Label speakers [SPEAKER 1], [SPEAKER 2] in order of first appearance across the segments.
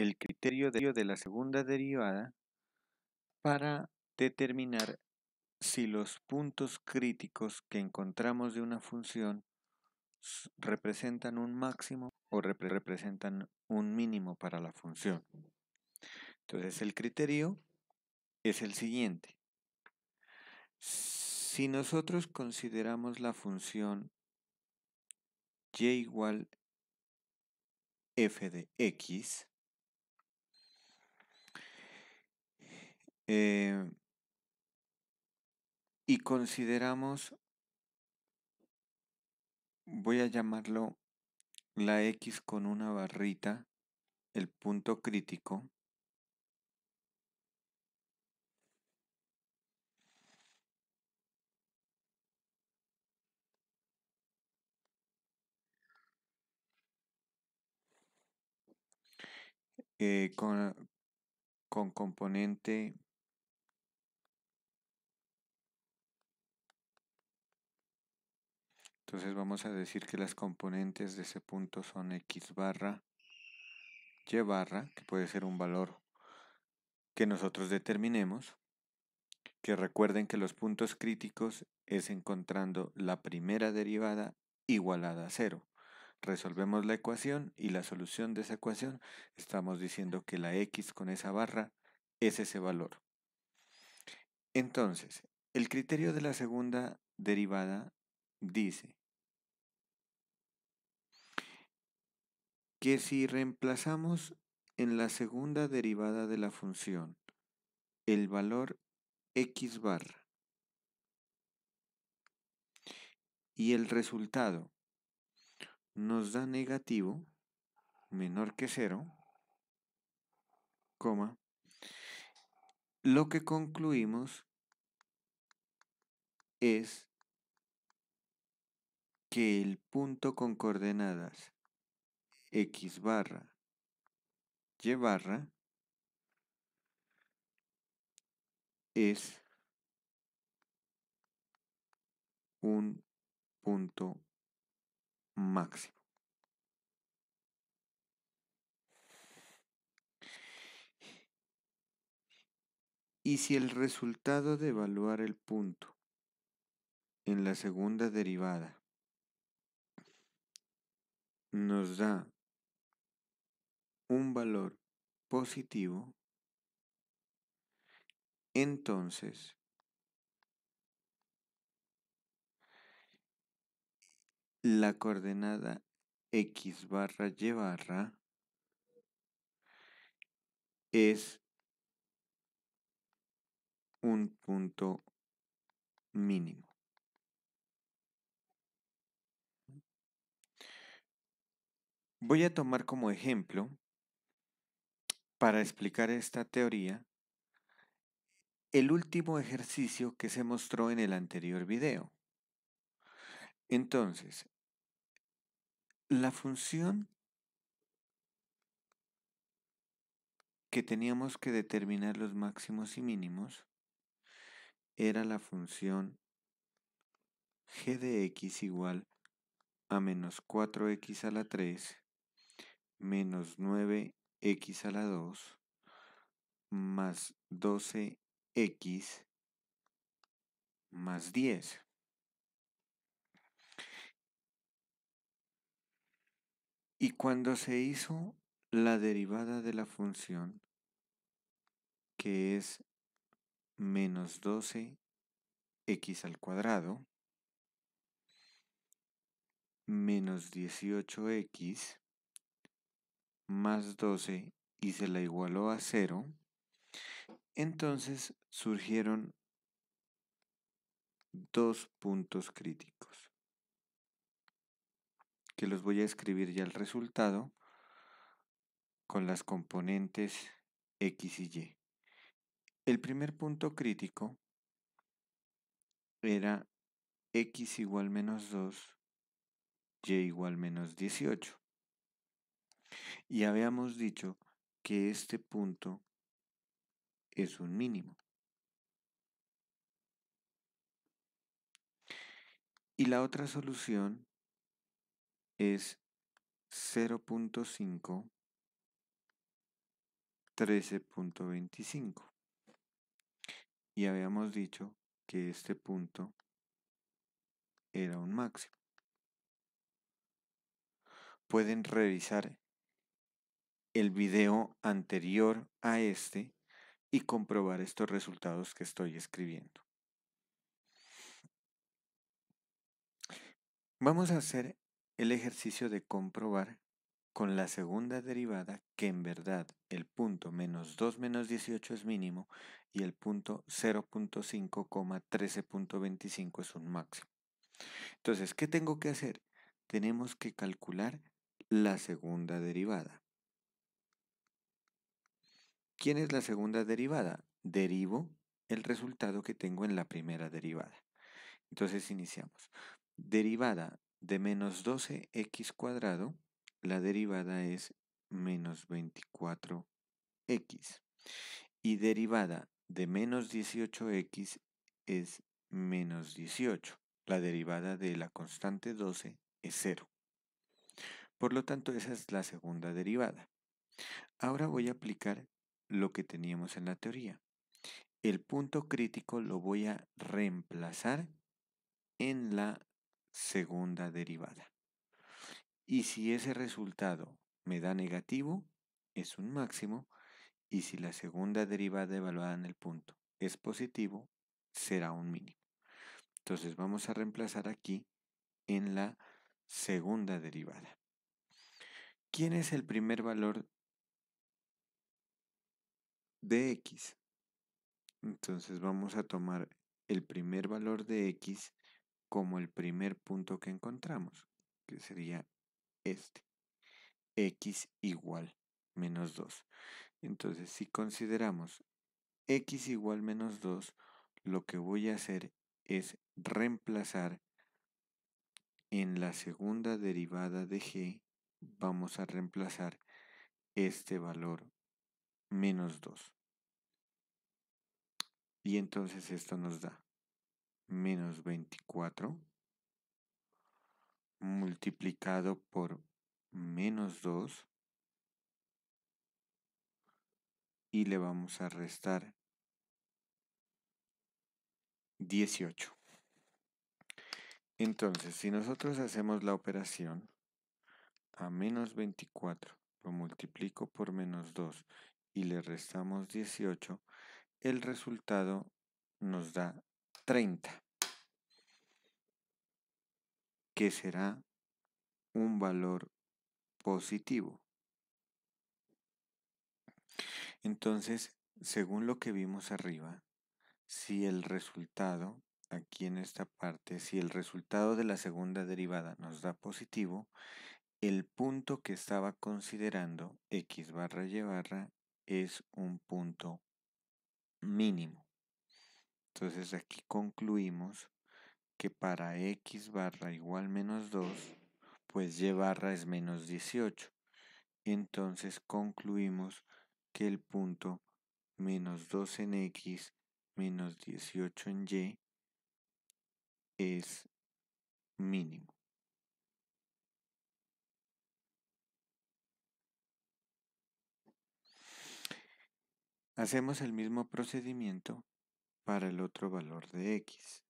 [SPEAKER 1] el criterio de la segunda derivada para determinar si los puntos críticos que encontramos de una función representan un máximo o representan un mínimo para la función. Entonces el criterio es el siguiente. Si nosotros consideramos la función y igual f de x, Eh, y consideramos, voy a llamarlo la X con una barrita, el punto crítico. Eh, con, con componente Entonces vamos a decir que las componentes de ese punto son x barra, y barra, que puede ser un valor que nosotros determinemos. Que recuerden que los puntos críticos es encontrando la primera derivada igualada a cero. Resolvemos la ecuación y la solución de esa ecuación estamos diciendo que la x con esa barra es ese valor. Entonces, el criterio de la segunda derivada dice que si reemplazamos en la segunda derivada de la función el valor x barra y el resultado nos da negativo menor que cero lo que concluimos es que el punto con coordenadas x barra y barra es un punto máximo. Y si el resultado de evaluar el punto en la segunda derivada nos da un valor positivo, entonces la coordenada x barra y barra es un punto mínimo. Voy a tomar como ejemplo para explicar esta teoría el último ejercicio que se mostró en el anterior video. Entonces, la función que teníamos que determinar los máximos y mínimos era la función g de x igual a menos 4x a la 3 menos 9 x a la 2 más 12x más 10. Y cuando se hizo la derivada de la función, que es menos 12x al cuadrado, menos 18x más 12 y se la igualó a 0, entonces surgieron dos puntos críticos, que los voy a escribir ya el resultado con las componentes X y Y. El primer punto crítico era x igual menos 2, y igual menos 18. Y habíamos dicho que este punto es un mínimo. Y la otra solución es 0.5, 13.25. Y habíamos dicho que este punto era un máximo. Pueden revisar el video anterior a este y comprobar estos resultados que estoy escribiendo. Vamos a hacer el ejercicio de comprobar con la segunda derivada que en verdad el punto menos 2 menos 18 es mínimo y el punto 0.5,13.25 es un máximo. Entonces, ¿qué tengo que hacer? Tenemos que calcular la segunda derivada. ¿Quién es la segunda derivada? Derivo el resultado que tengo en la primera derivada. Entonces iniciamos. Derivada de menos 12x cuadrado, la derivada es menos 24x. Y derivada de menos 18x es menos 18. La derivada de la constante 12 es 0. Por lo tanto, esa es la segunda derivada. Ahora voy a aplicar lo que teníamos en la teoría. El punto crítico lo voy a reemplazar en la segunda derivada. Y si ese resultado me da negativo, es un máximo, y si la segunda derivada evaluada en el punto es positivo, será un mínimo. Entonces vamos a reemplazar aquí en la segunda derivada. ¿Quién es el primer valor de x. Entonces vamos a tomar el primer valor de x como el primer punto que encontramos, que sería este, x igual menos 2. Entonces si consideramos x igual menos 2, lo que voy a hacer es reemplazar en la segunda derivada de g, vamos a reemplazar este valor menos 2. Y entonces esto nos da menos 24 multiplicado por menos 2 y le vamos a restar 18. Entonces, si nosotros hacemos la operación a menos 24, lo multiplico por menos 2 y le restamos 18, el resultado nos da 30, que será un valor positivo. Entonces, según lo que vimos arriba, si el resultado, aquí en esta parte, si el resultado de la segunda derivada nos da positivo, el punto que estaba considerando, x barra y barra, es un punto mínimo. Entonces aquí concluimos que para x barra igual menos 2, pues y barra es menos 18. Entonces concluimos que el punto menos 2 en x menos 18 en y es mínimo. Hacemos el mismo procedimiento para el otro valor de x.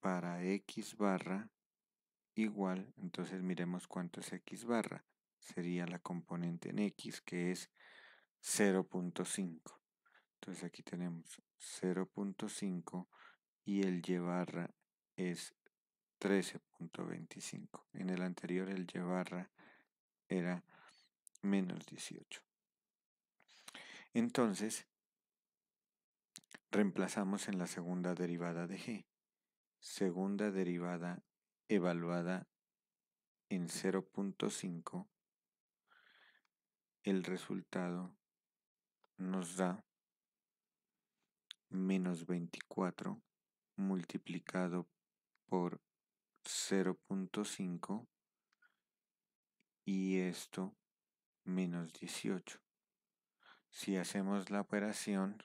[SPEAKER 1] Para x barra igual, entonces miremos cuánto es x barra. Sería la componente en x que es 0.5. Entonces aquí tenemos 0.5 y el y barra es 13.25. En el anterior el y barra era menos 18. Entonces, reemplazamos en la segunda derivada de g. Segunda derivada evaluada en 0.5, el resultado nos da menos 24 multiplicado por 0.5 y esto menos 18. Si hacemos la operación,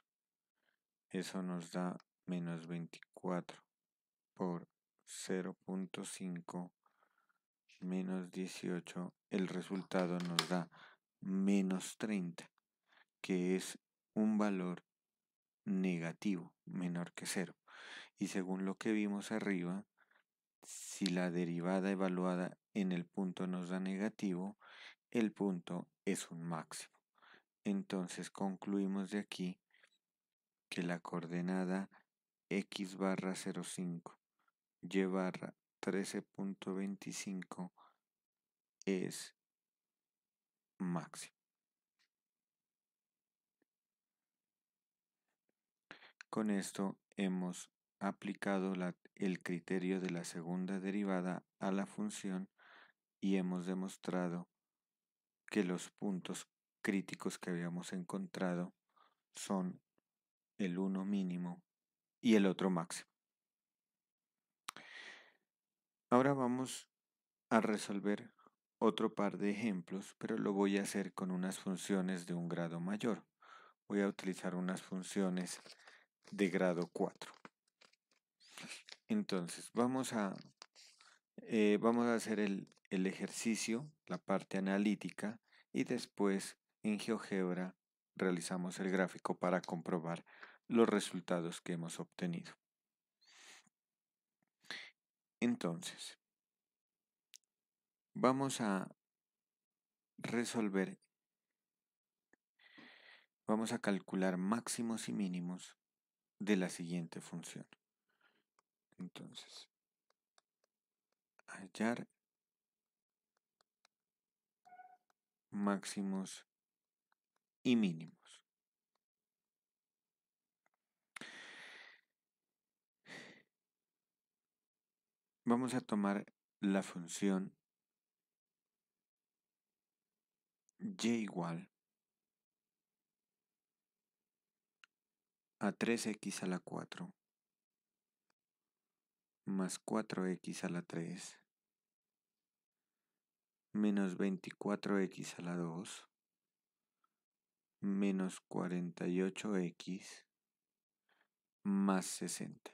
[SPEAKER 1] eso nos da menos 24 por 0.5 menos 18. El resultado nos da menos 30, que es un valor negativo, menor que 0. Y según lo que vimos arriba, si la derivada evaluada en el punto nos da negativo, el punto es un máximo. Entonces concluimos de aquí que la coordenada x barra 05 y barra 13.25 es máximo. Con esto hemos aplicado el criterio de la segunda derivada a la función y hemos demostrado que los puntos críticos que habíamos encontrado son el uno mínimo y el otro máximo. Ahora vamos a resolver otro par de ejemplos, pero lo voy a hacer con unas funciones de un grado mayor. Voy a utilizar unas funciones de grado 4. Entonces, vamos a, eh, vamos a hacer el, el ejercicio, la parte analítica, y después en GeoGebra realizamos el gráfico para comprobar los resultados que hemos obtenido. Entonces, vamos a resolver, vamos a calcular máximos y mínimos de la siguiente función. Entonces, hallar máximos y mínimos. Vamos a tomar la función y igual a 3x a la 4 más 4x a la 3 menos 24x a la 2 menos 48x más 60.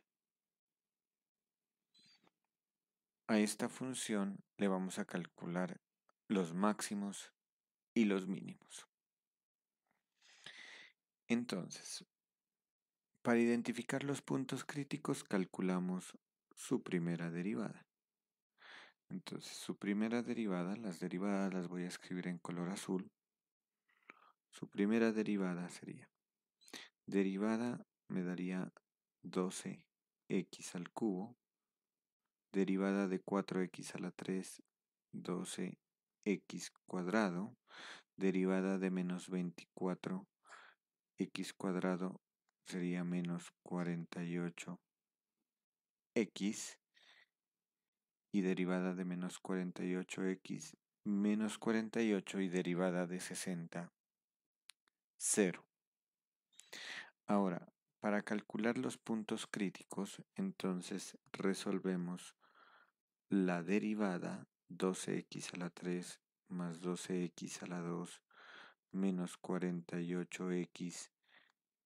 [SPEAKER 1] A esta función le vamos a calcular los máximos y los mínimos. Entonces, para identificar los puntos críticos calculamos su primera derivada. Entonces, su primera derivada, las derivadas las voy a escribir en color azul, su primera derivada sería. Derivada me daría 12x al cubo. Derivada de 4x a la 3, 12x cuadrado. Derivada de menos 24x cuadrado sería menos 48x. Y derivada de menos 48x, menos 48 y derivada de 60 0. Ahora, para calcular los puntos críticos, entonces resolvemos la derivada 12x a la 3 más 12x a la 2 menos 48x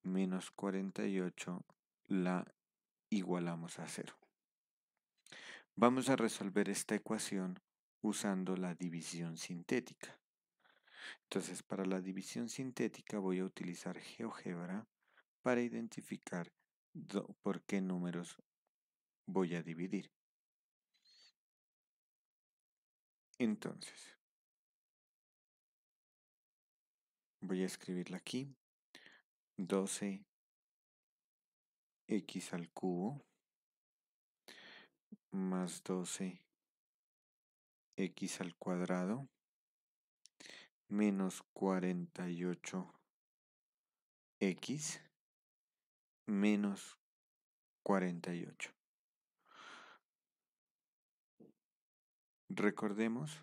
[SPEAKER 1] menos 48 la igualamos a 0. Vamos a resolver esta ecuación usando la división sintética. Entonces, para la división sintética voy a utilizar GeoGebra para identificar por qué números voy a dividir. Entonces, voy a escribirla aquí. 12x al cubo más 12x al cuadrado menos 48x menos 48. Recordemos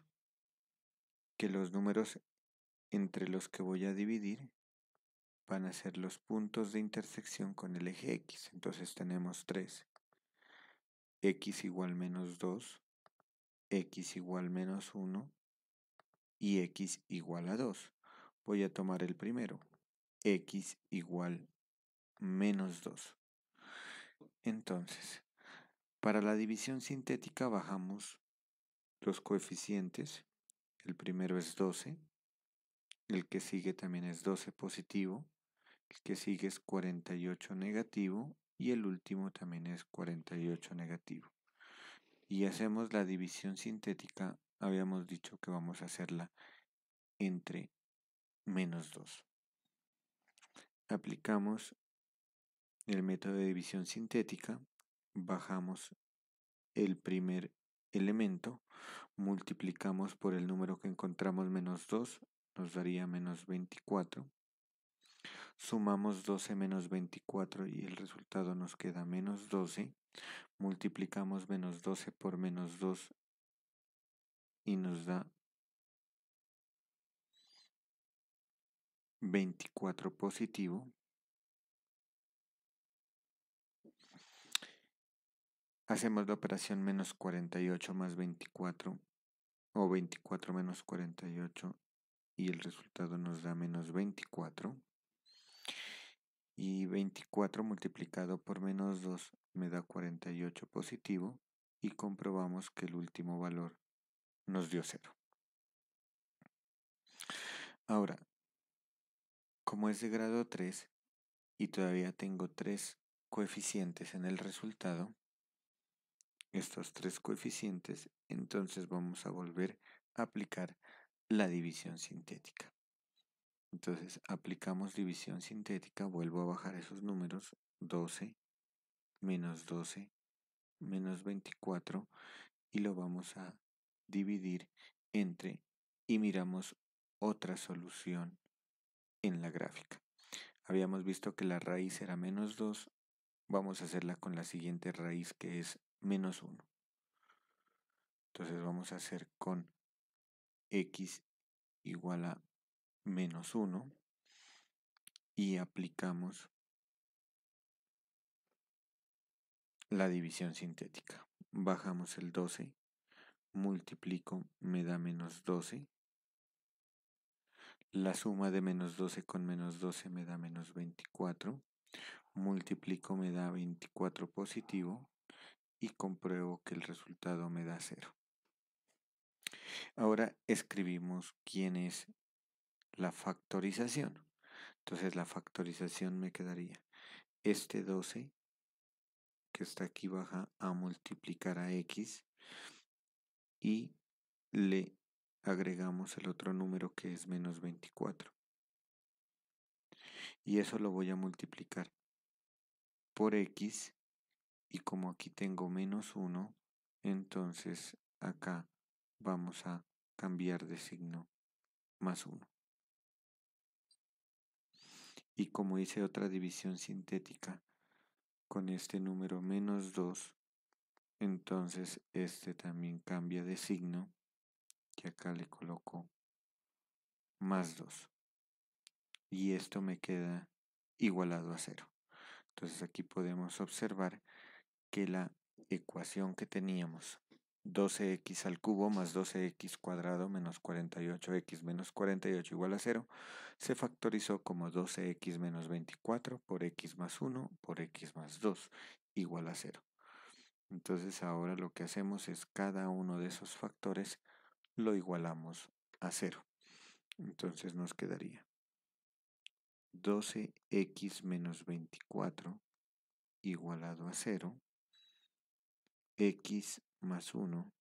[SPEAKER 1] que los números entre los que voy a dividir van a ser los puntos de intersección con el eje X. Entonces tenemos 3. X igual menos 2. X igual menos 1 y x igual a 2. Voy a tomar el primero, x igual menos 2. Entonces, para la división sintética bajamos los coeficientes. El primero es 12, el que sigue también es 12 positivo, el que sigue es 48 negativo y el último también es 48 negativo. Y hacemos la división sintética habíamos dicho que vamos a hacerla entre menos 2. Aplicamos el método de división sintética, bajamos el primer elemento, multiplicamos por el número que encontramos menos 2, nos daría menos 24. Sumamos 12 menos 24 y el resultado nos queda menos 12. Multiplicamos menos 12 por menos 2 y nos da 24 positivo. Hacemos la operación menos 48 más 24 o 24 menos 48 y el resultado nos da menos 24. Y 24 multiplicado por menos 2 me da 48 positivo y comprobamos que el último valor nos dio cero. Ahora, como es de grado 3 y todavía tengo tres coeficientes en el resultado, estos tres coeficientes, entonces vamos a volver a aplicar la división sintética. Entonces aplicamos división sintética, vuelvo a bajar esos números, 12, menos 12, menos 24, y lo vamos a dividir entre y miramos otra solución en la gráfica. Habíamos visto que la raíz era menos 2, vamos a hacerla con la siguiente raíz que es menos 1. Entonces vamos a hacer con x igual a menos 1 y aplicamos la división sintética. Bajamos el 12 multiplico me da menos 12. La suma de menos 12 con menos 12 me da menos 24. Multiplico me da 24 positivo y compruebo que el resultado me da 0. Ahora escribimos quién es la factorización. Entonces la factorización me quedaría este 12 que está aquí baja a multiplicar a x y le agregamos el otro número que es menos 24. Y eso lo voy a multiplicar por x y como aquí tengo menos 1, entonces acá vamos a cambiar de signo más 1. Y como hice otra división sintética con este número menos 2, entonces este también cambia de signo que acá le coloco más 2. Y esto me queda igualado a 0. Entonces aquí podemos observar que la ecuación que teníamos 12x al cubo más 12x cuadrado menos 48x menos 48 igual a 0 se factorizó como 12x menos 24 por x más 1 por x más 2 igual a 0. Entonces ahora lo que hacemos es cada uno de esos factores lo igualamos a 0. Entonces nos quedaría 12x menos 24 igualado a 0, x más 1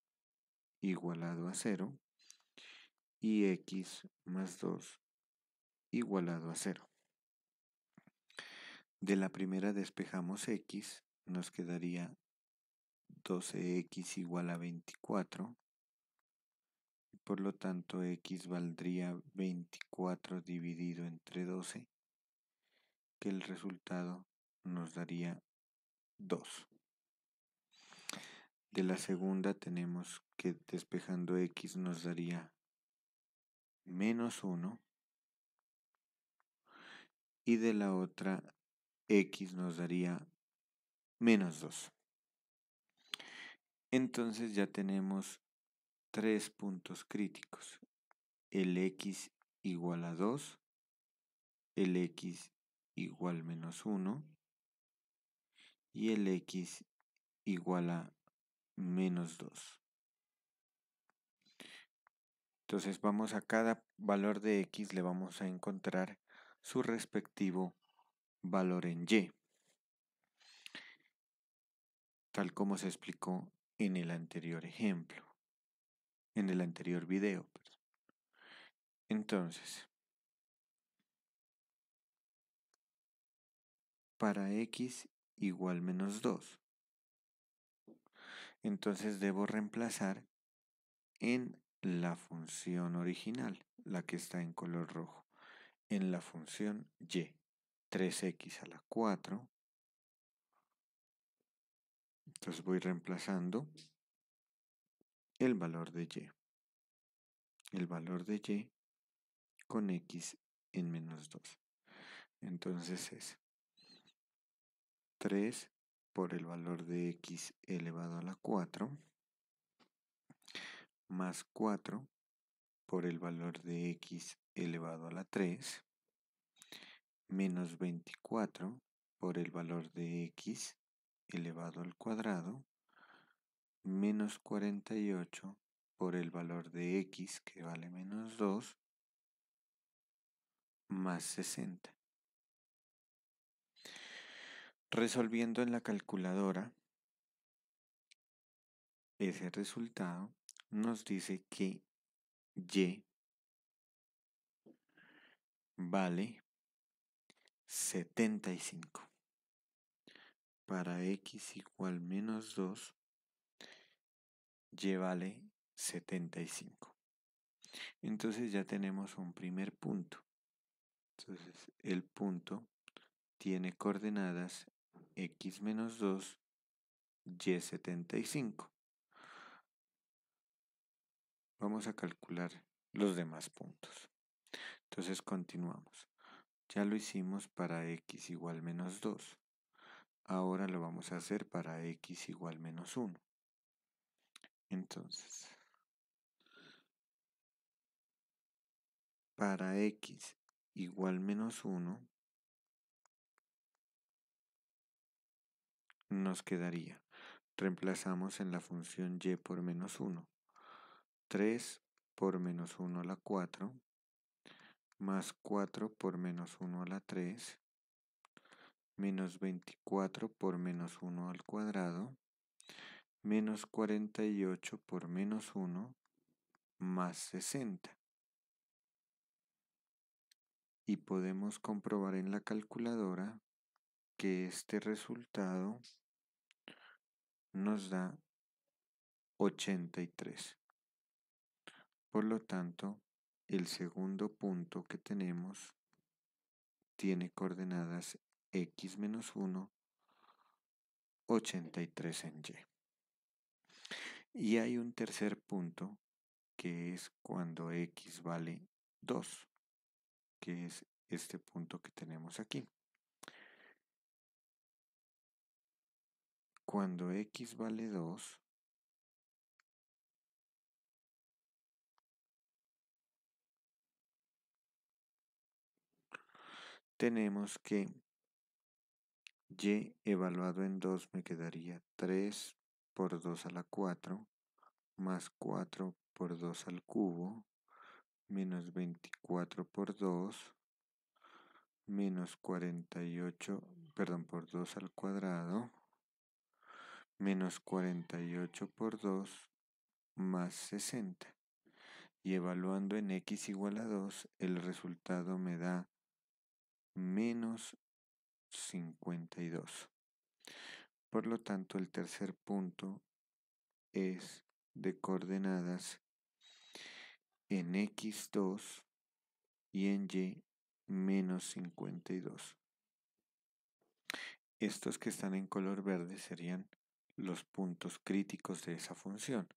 [SPEAKER 1] igualado a 0 y x más 2 igualado a 0. De la primera despejamos x, nos quedaría 12x igual a 24. por lo tanto, x valdría 24 dividido entre 12, que el resultado nos daría 2. De la segunda tenemos que despejando x nos daría menos 1. Y de la otra x nos daría menos 2. Entonces ya tenemos tres puntos críticos. El x igual a 2, el x igual menos 1 y el x igual a menos 2. Entonces vamos a cada valor de x le vamos a encontrar su respectivo valor en y. Tal como se explicó en el anterior ejemplo, en el anterior video. Pues. Entonces, para x igual menos 2. Entonces debo reemplazar en la función original, la que está en color rojo, en la función y. 3x a la 4 entonces voy reemplazando el valor de y. El valor de y con x en menos 2. Entonces es 3 por el valor de x elevado a la 4 más 4 por el valor de x elevado a la 3 menos 24 por el valor de x elevado al cuadrado menos 48 por el valor de x que vale menos 2 más 60. Resolviendo en la calculadora ese resultado nos dice que y vale 75 para x igual menos 2, y vale 75. Entonces ya tenemos un primer punto. Entonces el punto tiene coordenadas x menos 2, y 75. Vamos a calcular los demás puntos. Entonces continuamos. Ya lo hicimos para x igual menos 2. Ahora lo vamos a hacer para x igual menos 1. Entonces, para x igual menos 1, nos quedaría, reemplazamos en la función y por menos 1, 3 por menos 1 a la 4, más 4 por menos 1 a la 3, menos 24 por menos 1 al cuadrado, menos 48 por menos 1, más 60. Y podemos comprobar en la calculadora que este resultado nos da 83. Por lo tanto, el segundo punto que tenemos tiene coordenadas x menos 1, 83 en y. Y hay un tercer punto que es cuando x vale 2, que es este punto que tenemos aquí. Cuando x vale 2, tenemos que y evaluado en 2 me quedaría 3 por 2 a la 4 más 4 por 2 al cubo menos 24 por 2 menos 48 perdón por 2 al cuadrado menos 48 por 2 más 60 y evaluando en x igual a 2 el resultado me da menos 52. Por lo tanto, el tercer punto es de coordenadas en x2 y en y menos 52. Estos que están en color verde serían los puntos críticos de esa función.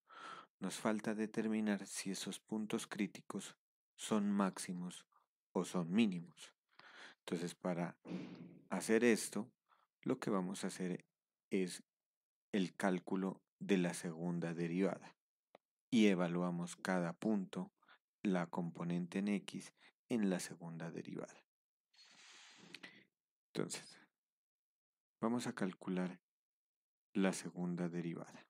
[SPEAKER 1] Nos falta determinar si esos puntos críticos son máximos o son mínimos. Entonces, para hacer esto, lo que vamos a hacer es el cálculo de la segunda derivada y evaluamos cada punto la componente en x en la segunda derivada. Entonces, vamos a calcular la segunda derivada.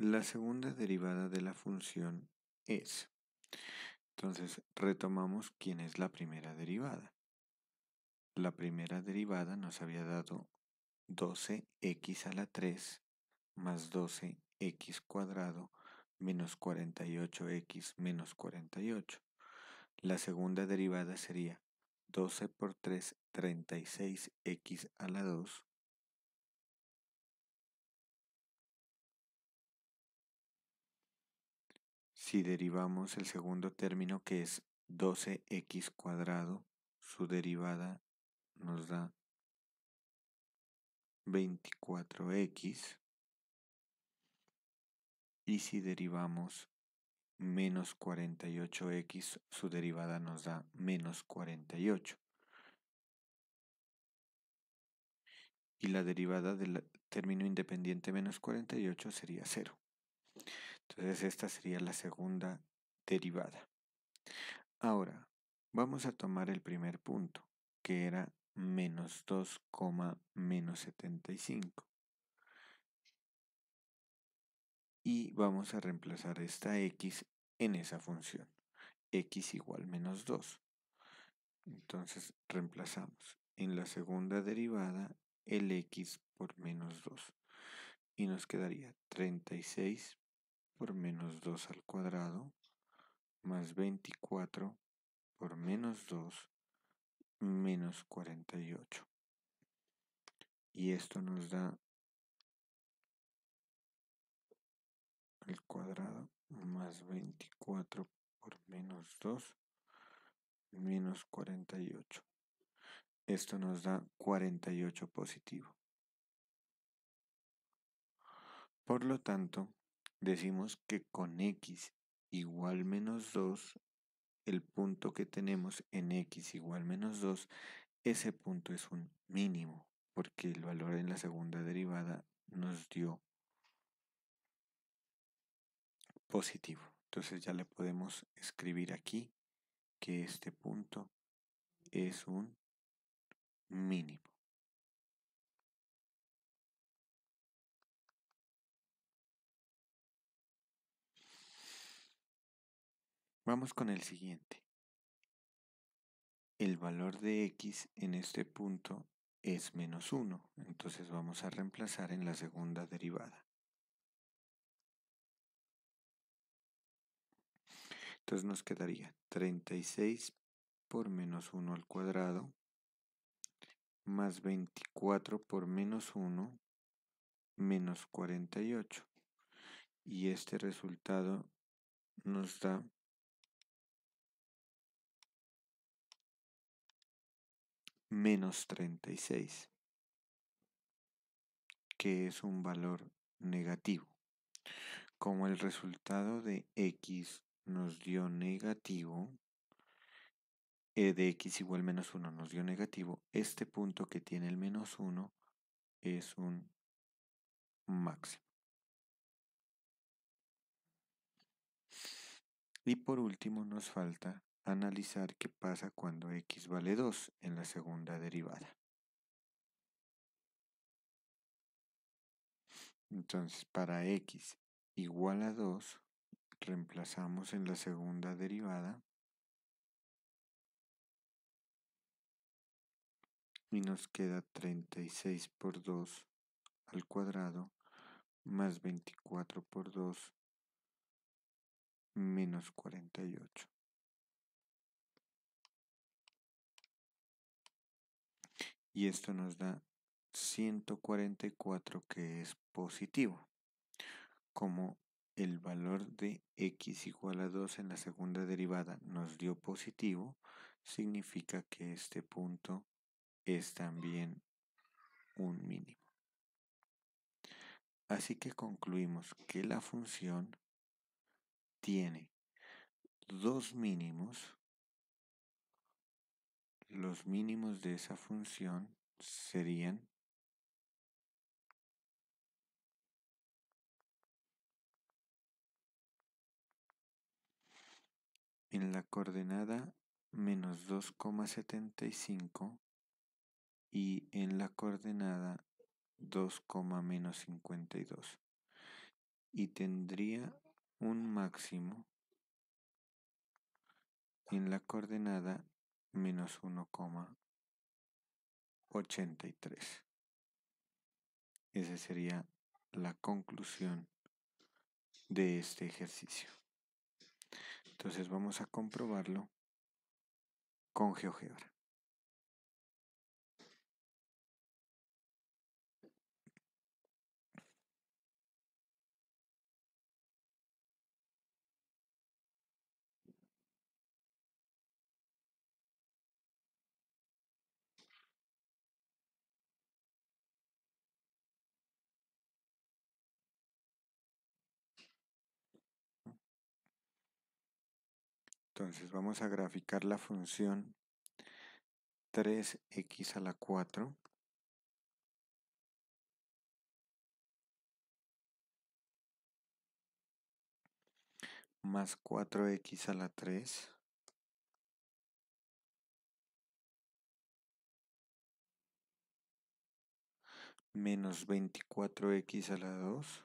[SPEAKER 1] La segunda derivada de la función es. Entonces retomamos quién es la primera derivada. La primera derivada nos había dado 12x a la 3 más 12x cuadrado menos 48x menos 48. La segunda derivada sería 12 por 3, 36x a la 2 Si derivamos el segundo término que es 12x cuadrado, su derivada nos da 24x. Y si derivamos menos 48x, su derivada nos da menos 48. Y la derivada del término independiente menos 48 sería 0. Entonces esta sería la segunda derivada. Ahora, vamos a tomar el primer punto, que era menos 2, menos 75. Y vamos a reemplazar esta x en esa función. x igual menos 2. Entonces reemplazamos en la segunda derivada el x por menos 2. Y nos quedaría 36 por menos 2 al cuadrado más 24 por menos 2 menos 48. Y esto nos da al cuadrado más 24 por menos 2 menos 48. Esto nos da 48 positivo. Por lo tanto, decimos que con x igual menos 2, el punto que tenemos en x igual menos 2, ese punto es un mínimo, porque el valor en la segunda derivada nos dio positivo. Entonces ya le podemos escribir aquí que este punto es un mínimo. Vamos con el siguiente. El valor de x en este punto es menos 1, entonces vamos a reemplazar en la segunda derivada. Entonces nos quedaría 36 por menos 1 al cuadrado más 24 por menos 1 menos 48. Y este resultado nos da menos 36, que es un valor negativo. Como el resultado de x nos dio negativo, eh, de x igual menos 1 nos dio negativo, este punto que tiene el menos 1 es un máximo. Y por último nos falta analizar qué pasa cuando x vale 2 en la segunda derivada. Entonces, para x igual a 2, reemplazamos en la segunda derivada y nos queda 36 por 2 al cuadrado más 24 por 2 menos 48. y esto nos da 144 que es positivo, como el valor de x igual a 2 en la segunda derivada nos dio positivo, significa que este punto es también un mínimo. Así que concluimos que la función tiene dos mínimos los mínimos de esa función serían en la coordenada menos 2,75 y en la coordenada 2, menos 52 y tendría un máximo en la coordenada menos 1,83. Esa sería la conclusión de este ejercicio. Entonces vamos a comprobarlo con GeoGebra. Entonces vamos a graficar la función 3x a la 4 más 4x a la 3 menos 24x a la 2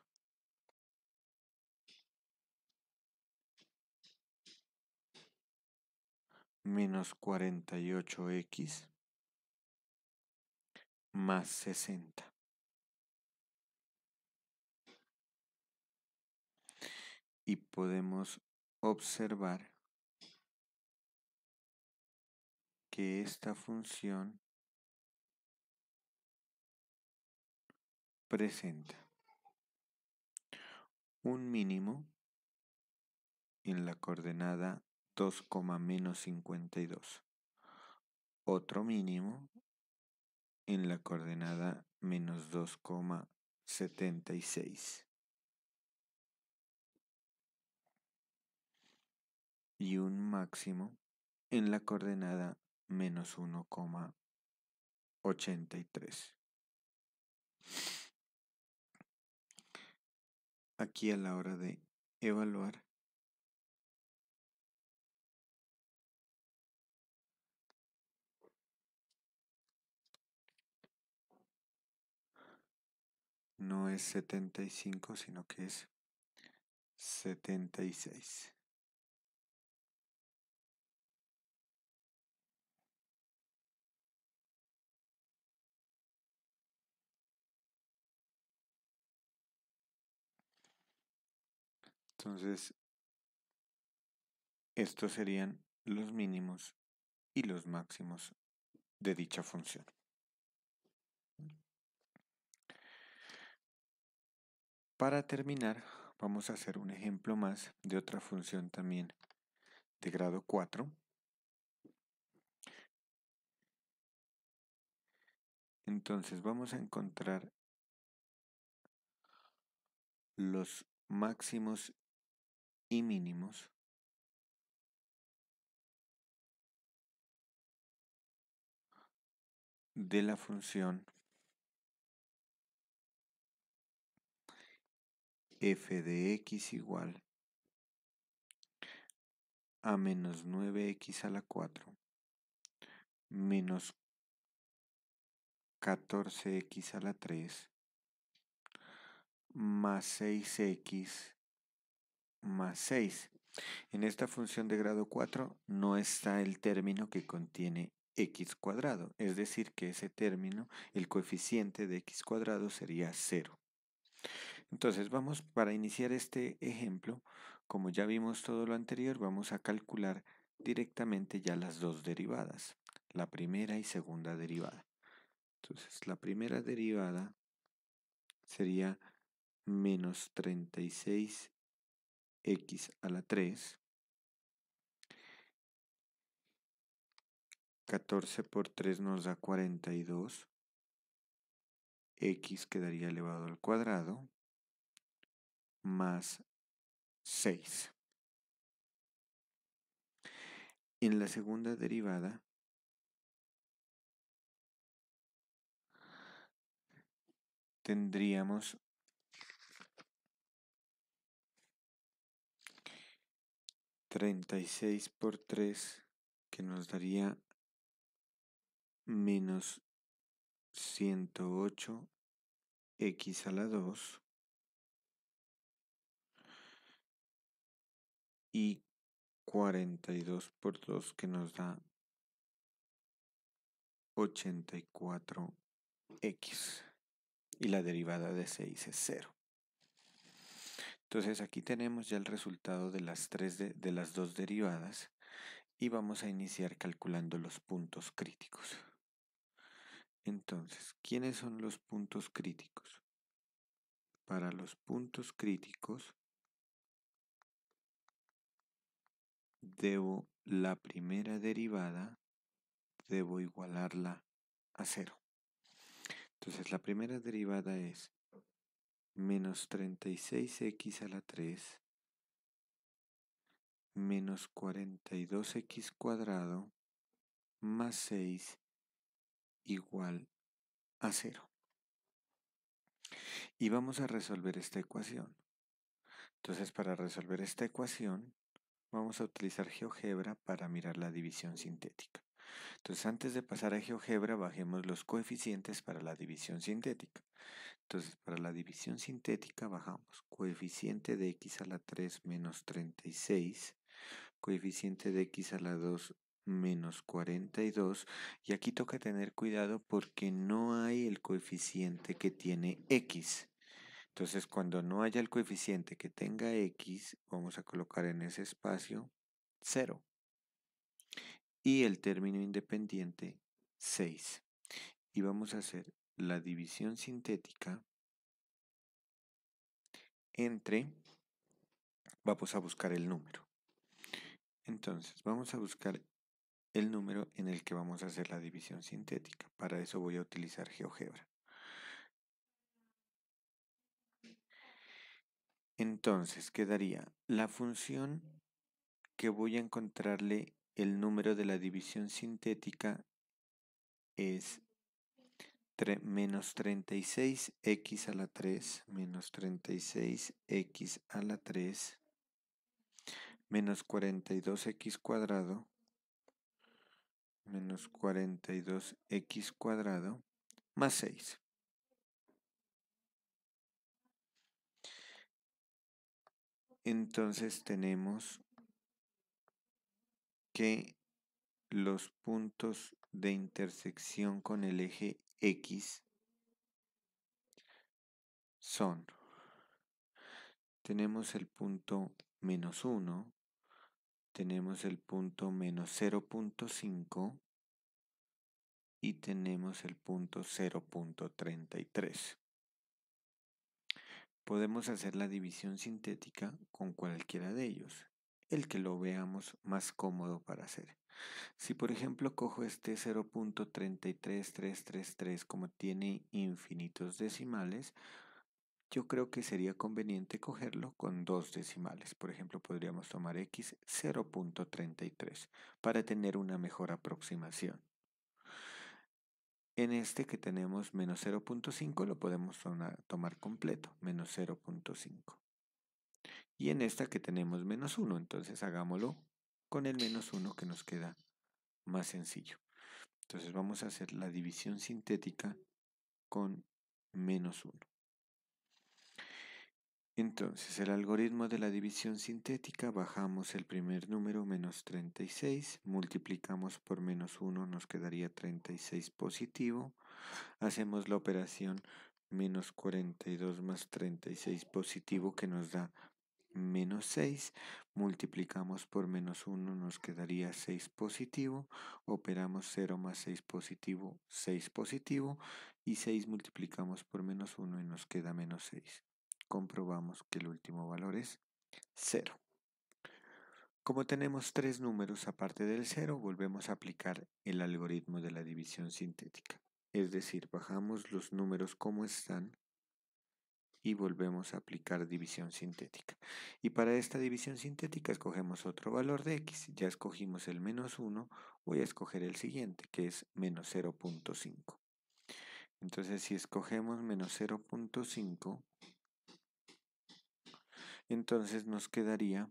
[SPEAKER 1] menos 48x más 60. Y podemos observar que esta función presenta un mínimo en la coordenada 2, menos 52. Otro mínimo en la coordenada menos 2,76. Y un máximo en la coordenada menos 1,83. Aquí a la hora de evaluar no es 75, sino que es 76. Entonces, estos serían los mínimos y los máximos de dicha función. Para terminar, vamos a hacer un ejemplo más de otra función también de grado 4. Entonces vamos a encontrar los máximos y mínimos de la función f de x igual a menos 9x a la 4 menos 14x a la 3 más 6x más 6. En esta función de grado 4 no está el término que contiene x cuadrado, es decir que ese término, el coeficiente de x cuadrado sería 0. Entonces vamos para iniciar este ejemplo, como ya vimos todo lo anterior, vamos a calcular directamente ya las dos derivadas, la primera y segunda derivada. Entonces la primera derivada sería menos 36 x a la 3. 14 por 3 nos da 42. x quedaría elevado al cuadrado más 6. En la segunda derivada, tendríamos 36 por 3, que nos daría menos 108x a la 2. y 42 por 2 que nos da 84x. Y la derivada de 6 es 0. Entonces aquí tenemos ya el resultado de las, tres de las dos derivadas y vamos a iniciar calculando los puntos críticos. Entonces, ¿quiénes son los puntos críticos? Para los puntos críticos, debo la primera derivada, debo igualarla a cero. Entonces la primera derivada es menos 36x a la 3 menos 42x cuadrado más 6 igual a 0. Y vamos a resolver esta ecuación. Entonces para resolver esta ecuación vamos a utilizar GeoGebra para mirar la división sintética. Entonces antes de pasar a GeoGebra bajemos los coeficientes para la división sintética. Entonces para la división sintética bajamos coeficiente de x a la 3 menos 36, coeficiente de x a la 2 menos 42 y aquí toca tener cuidado porque no hay el coeficiente que tiene x. Entonces, cuando no haya el coeficiente que tenga x, vamos a colocar en ese espacio 0. Y el término independiente 6. Y vamos a hacer la división sintética entre, vamos a buscar el número. Entonces, vamos a buscar el número en el que vamos a hacer la división sintética. Para eso voy a utilizar GeoGebra. Entonces quedaría la función que voy a encontrarle el número de la división sintética es menos 36x a la 3 menos 36x a la 3 menos 42x cuadrado menos 42x cuadrado más 6. Entonces tenemos que los puntos de intersección con el eje X son, tenemos el punto menos 1, tenemos el punto menos 0.5 y tenemos el punto 0.33. Podemos hacer la división sintética con cualquiera de ellos, el que lo veamos más cómodo para hacer. Si por ejemplo cojo este 0.33333 como tiene infinitos decimales, yo creo que sería conveniente cogerlo con dos decimales. Por ejemplo, podríamos tomar x 0.33 para tener una mejor aproximación. En este que tenemos menos 0.5 lo podemos tomar completo, menos 0.5. Y en esta que tenemos menos 1, entonces hagámoslo con el menos 1 que nos queda más sencillo. Entonces vamos a hacer la división sintética con menos 1. Entonces, el algoritmo de la división sintética, bajamos el primer número, menos 36, multiplicamos por menos 1, nos quedaría 36 positivo. Hacemos la operación menos 42 más 36 positivo que nos da menos 6, multiplicamos por menos 1 nos quedaría 6 positivo, operamos 0 más 6 positivo, 6 positivo, y 6 multiplicamos por menos 1 y nos queda menos 6 comprobamos que el último valor es 0. Como tenemos tres números aparte del 0, volvemos a aplicar el algoritmo de la división sintética. Es decir, bajamos los números como están y volvemos a aplicar división sintética. Y para esta división sintética escogemos otro valor de x. Ya escogimos el menos 1, voy a escoger el siguiente, que es menos 0.5. Entonces si escogemos menos 0.5, entonces nos quedaría,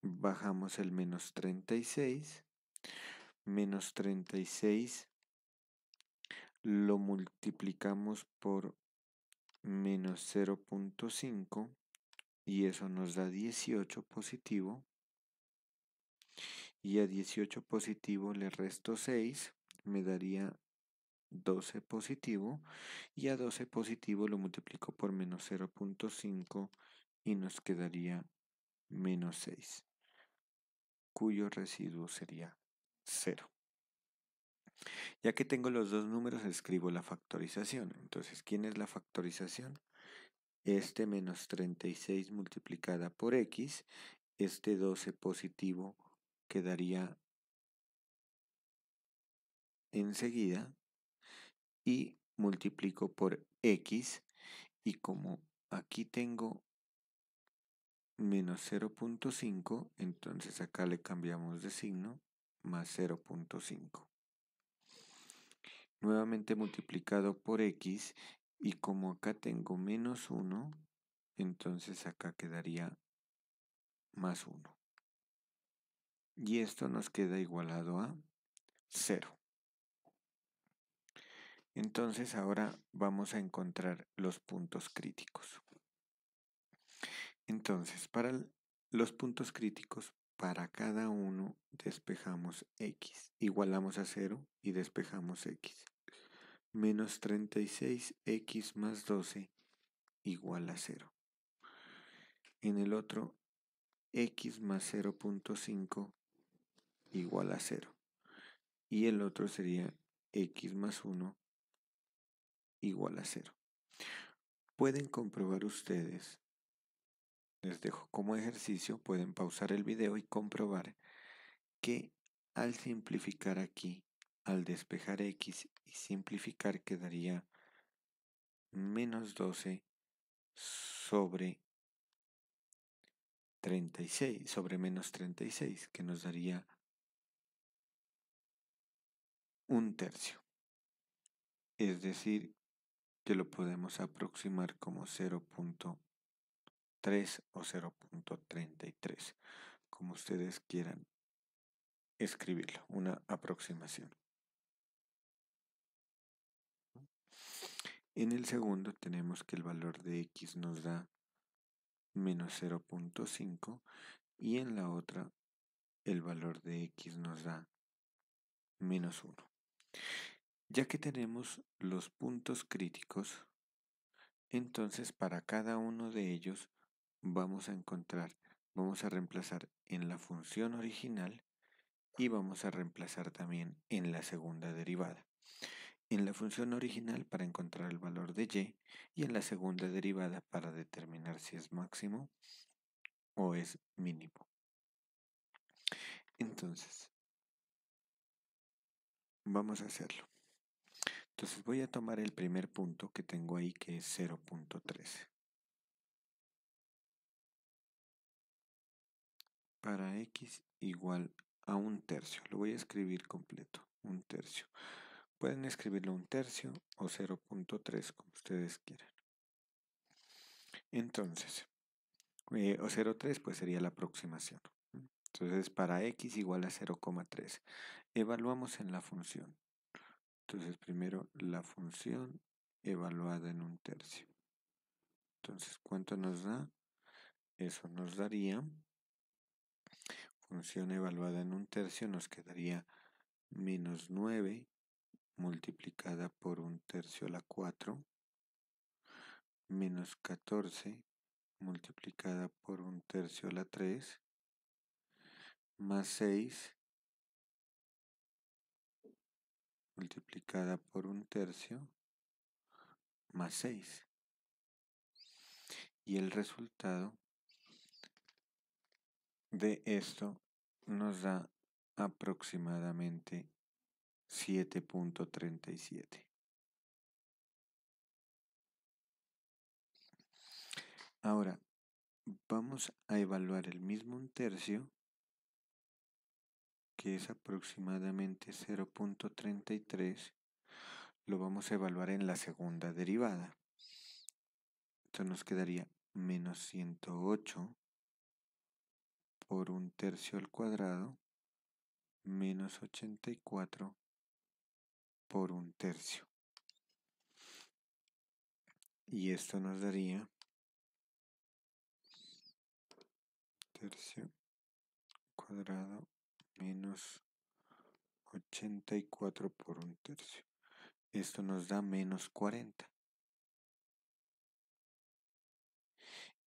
[SPEAKER 1] bajamos el menos 36, menos 36 lo multiplicamos por menos 0.5 y eso nos da 18 positivo y a 18 positivo le resto 6 me daría 12 positivo y a 12 positivo lo multiplico por menos 0.5 y nos quedaría menos 6 cuyo residuo sería 0. Ya que tengo los dos números, escribo la factorización. Entonces, ¿quién es la factorización? Este menos 36 multiplicada por x, este 12 positivo quedaría enseguida y multiplico por x y como aquí tengo menos 0.5, entonces acá le cambiamos de signo más 0.5. Nuevamente multiplicado por x y como acá tengo menos 1, entonces acá quedaría más 1. Y esto nos queda igualado a 0. Entonces ahora vamos a encontrar los puntos críticos. Entonces, para los puntos críticos, para cada uno despejamos x, igualamos a 0 y despejamos x. Menos 36x más 12 igual a 0. En el otro, x más 0.5 igual a 0. Y el otro sería x más 1 igual a cero. Pueden comprobar ustedes, les dejo como ejercicio, pueden pausar el video y comprobar que al simplificar aquí, al despejar x y simplificar quedaría menos 12 sobre 36, sobre menos 36, que nos daría un tercio. Es decir, que lo podemos aproximar como 0.3 o 0.33, como ustedes quieran escribirlo, una aproximación. En el segundo tenemos que el valor de x nos da menos 0.5 y en la otra el valor de x nos da menos 1. Ya que tenemos los puntos críticos, entonces para cada uno de ellos vamos a encontrar, vamos a reemplazar en la función original y vamos a reemplazar también en la segunda derivada. En la función original para encontrar el valor de y y en la segunda derivada para determinar si es máximo o es mínimo. Entonces, vamos a hacerlo. Entonces voy a tomar el primer punto que tengo ahí que es 0.3 Para x igual a un tercio. Lo voy a escribir completo, un tercio. Pueden escribirlo un tercio o 0.3 como ustedes quieran. Entonces, eh, o 0.3 pues sería la aproximación. Entonces para x igual a 0,3. Evaluamos en la función. Entonces primero la función evaluada en un tercio. Entonces, ¿cuánto nos da? Eso nos daría, función evaluada en un tercio nos quedaría menos 9 multiplicada por un tercio a la 4, menos 14 multiplicada por un tercio a la 3, más 6 multiplicada por un tercio más 6. Y el resultado de esto nos da aproximadamente 7.37. Ahora, vamos a evaluar el mismo un tercio que es aproximadamente 0.33, lo vamos a evaluar en la segunda derivada. Esto nos quedaría menos 108 por un tercio al cuadrado menos 84 por un tercio. Y esto nos daría tercio cuadrado menos 84 por un tercio. Esto nos da menos 40.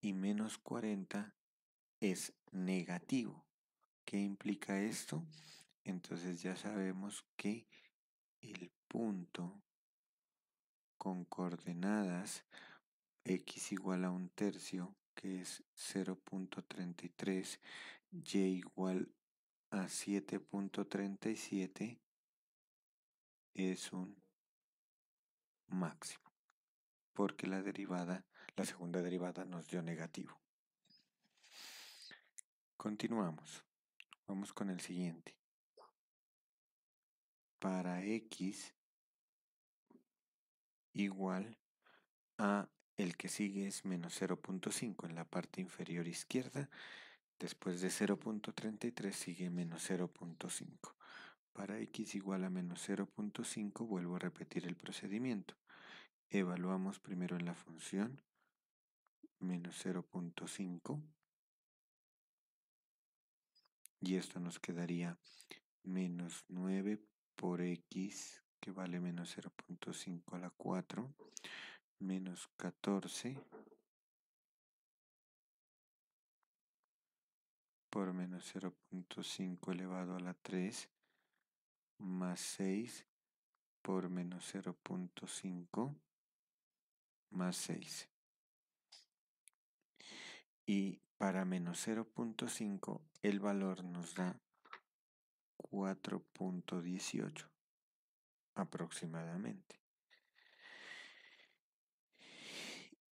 [SPEAKER 1] Y menos 40 es negativo. ¿Qué implica esto? Entonces ya sabemos que el punto con coordenadas x igual a un tercio, que es 0.33, y igual a 7.37 es un máximo, porque la derivada, la segunda derivada nos dio negativo. Continuamos. Vamos con el siguiente. Para x igual a el que sigue es menos 0.5 en la parte inferior izquierda Después de 0.33 sigue menos 0.5. Para x igual a menos 0.5 vuelvo a repetir el procedimiento. Evaluamos primero en la función menos 0.5 y esto nos quedaría menos 9 por x que vale menos 0.5 a la 4 menos 14 por menos 0.5 elevado a la 3 más 6 por menos 0.5 más 6. Y para menos 0.5 el valor nos da 4.18 aproximadamente.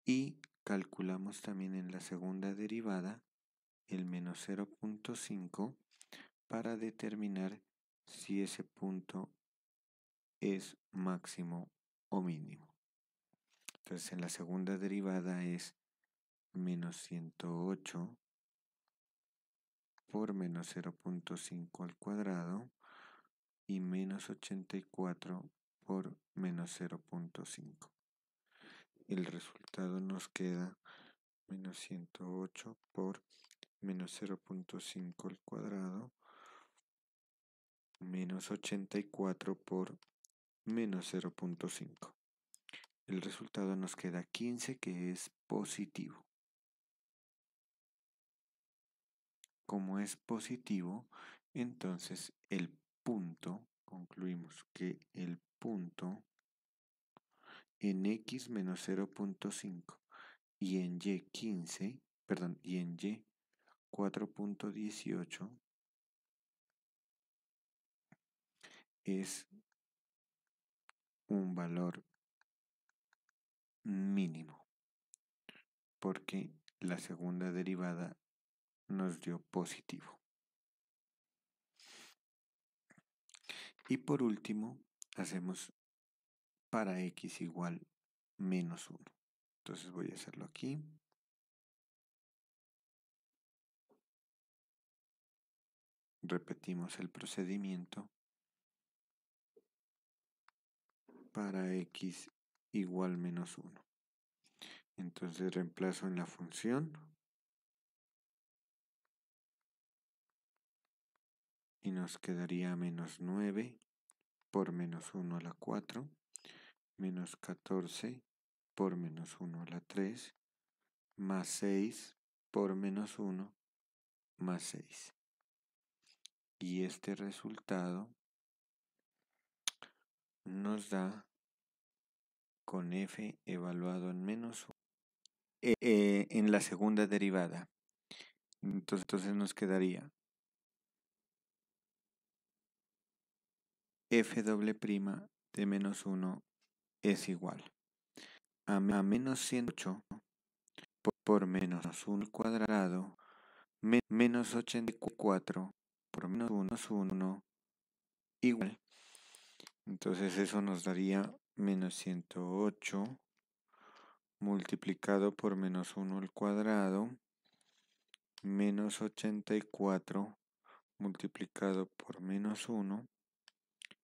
[SPEAKER 1] Y calculamos también en la segunda derivada el menos 0.5 para determinar si ese punto es máximo o mínimo. Entonces en la segunda derivada es menos 108 por menos 0.5 al cuadrado y menos 84 por menos 0.5. El resultado nos queda menos 108 por menos 0.5 al cuadrado menos 84 por menos 0.5. El resultado nos queda 15 que es positivo. Como es positivo, entonces el punto, concluimos que el punto en x menos 0.5 y en y 15, perdón, y en y 4.18 es un valor mínimo porque la segunda derivada nos dio positivo. Y por último, hacemos para x igual menos 1. Entonces voy a hacerlo aquí. Repetimos el procedimiento para x igual menos 1. Entonces reemplazo en la función y nos quedaría menos 9 por menos 1 a la 4, menos 14 por menos 1 a la 3, más 6 por menos 1 más 6 y este resultado nos da con f evaluado en menos 1 eh, eh, en la segunda derivada. Entonces, entonces nos quedaría f doble prima de menos 1 es igual a, menos 108 por, menos 1 cuadrado menos 84 por menos 1 es 1 igual. Entonces eso nos daría menos 108 multiplicado por menos 1 al cuadrado menos 84 multiplicado por menos 1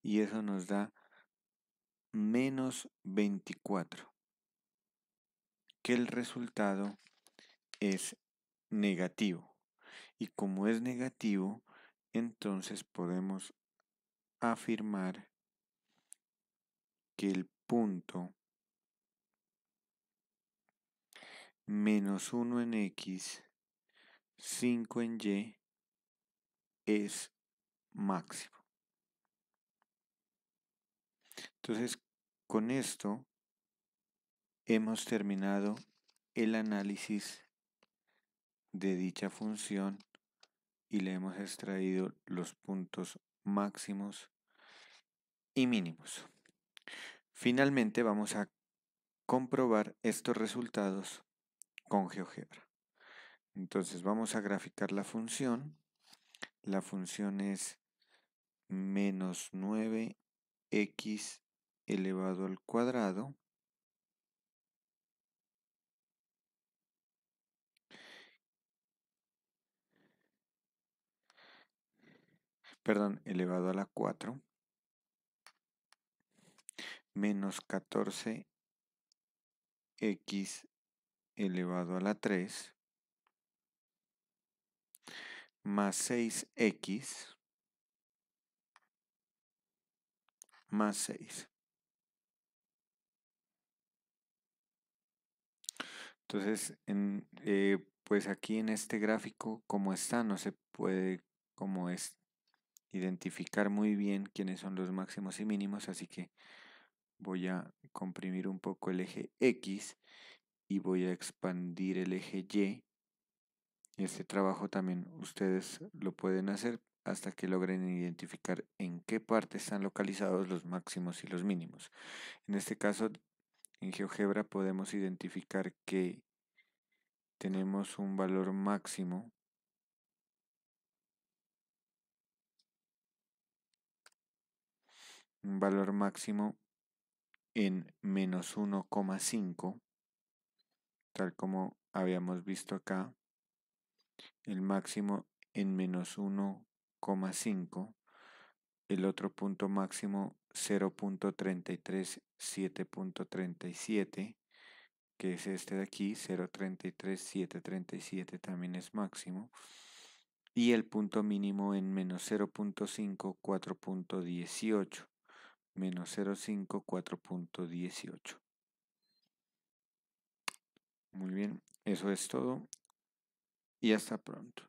[SPEAKER 1] y eso nos da menos 24 que el resultado es negativo y como es negativo entonces podemos afirmar que el punto menos 1 en x, 5 en y es máximo. Entonces, con esto hemos terminado el análisis de dicha función y le hemos extraído los puntos máximos y mínimos. Finalmente vamos a comprobar estos resultados con GeoGebra. Entonces vamos a graficar la función. La función es menos 9x elevado al cuadrado perdón, elevado a la 4 menos 14x elevado a la 3 más 6x más 6. Entonces, en, eh, pues aquí en este gráfico, como está, no se puede, como es, identificar muy bien quiénes son los máximos y mínimos, así que voy a comprimir un poco el eje X y voy a expandir el eje Y. Este trabajo también ustedes lo pueden hacer hasta que logren identificar en qué parte están localizados los máximos y los mínimos. En este caso, en GeoGebra podemos identificar que tenemos un valor máximo un valor máximo en menos 1,5, tal como habíamos visto acá, el máximo en menos 1,5, el otro punto máximo 0.33, 7.37, que es este de aquí, 737 también es máximo, y el punto mínimo en menos 0.5, 4.18 menos 0,5, 4.18. Muy bien, eso es todo y hasta pronto.